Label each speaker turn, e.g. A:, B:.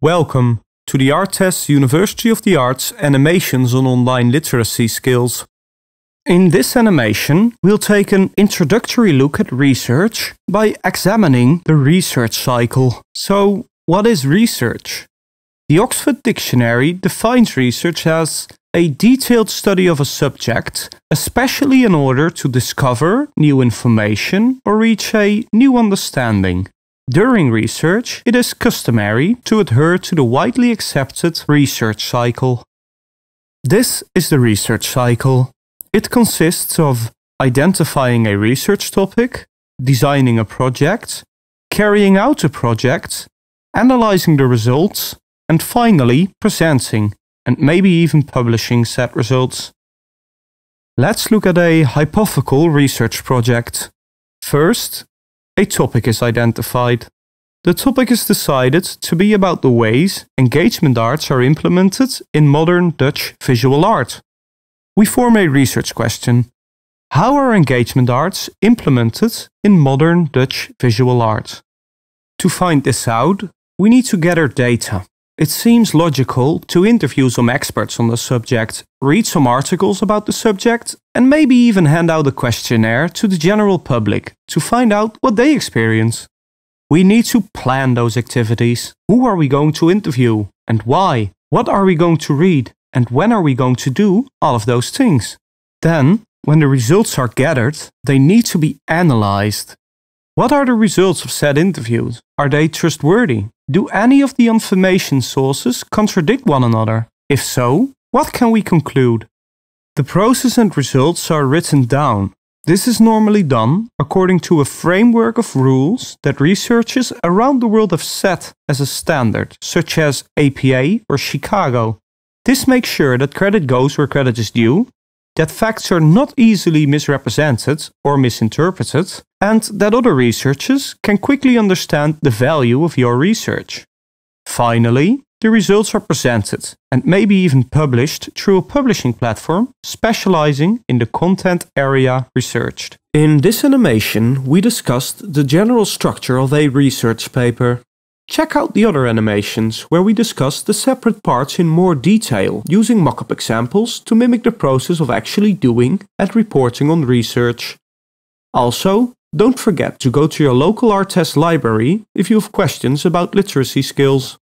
A: Welcome to the Test University of the Arts Animations on Online Literacy Skills. In this animation, we'll take an introductory look at research by examining the research cycle. So, what is research? The Oxford Dictionary defines research as a detailed study of a subject, especially in order to discover new information or reach a new understanding. During research, it is customary to adhere to the widely accepted research cycle. This is the research cycle. It consists of identifying a research topic, designing a project, carrying out a project, analyzing the results, and finally presenting and maybe even publishing said results. Let's look at a hypothetical research project. First, a topic is identified. The topic is decided to be about the ways engagement arts are implemented in modern Dutch visual art. We form a research question. How are engagement arts implemented in modern Dutch visual art? To find this out, we need to gather data. It seems logical to interview some experts on the subject, read some articles about the subject, and maybe even hand out a questionnaire to the general public to find out what they experience. We need to plan those activities. Who are we going to interview and why? What are we going to read and when are we going to do all of those things? Then, when the results are gathered, they need to be analyzed what are the results of said interviews? Are they trustworthy? Do any of the information sources contradict one another? If so, what can we conclude? The process and results are written down. This is normally done according to a framework of rules that researchers around the world have set as a standard, such as APA or Chicago. This makes sure that credit goes where credit is due that facts are not easily misrepresented or misinterpreted, and that other researchers can quickly understand the value of your research. Finally, the results are presented and maybe even published through a publishing platform specializing in the content area researched. In this animation, we discussed the general structure of a research paper. Check out the other animations, where we discuss the separate parts in more detail, using mockup examples to mimic the process of actually doing and reporting on research. Also, don't forget to go to your local RTS library if you have questions about literacy skills.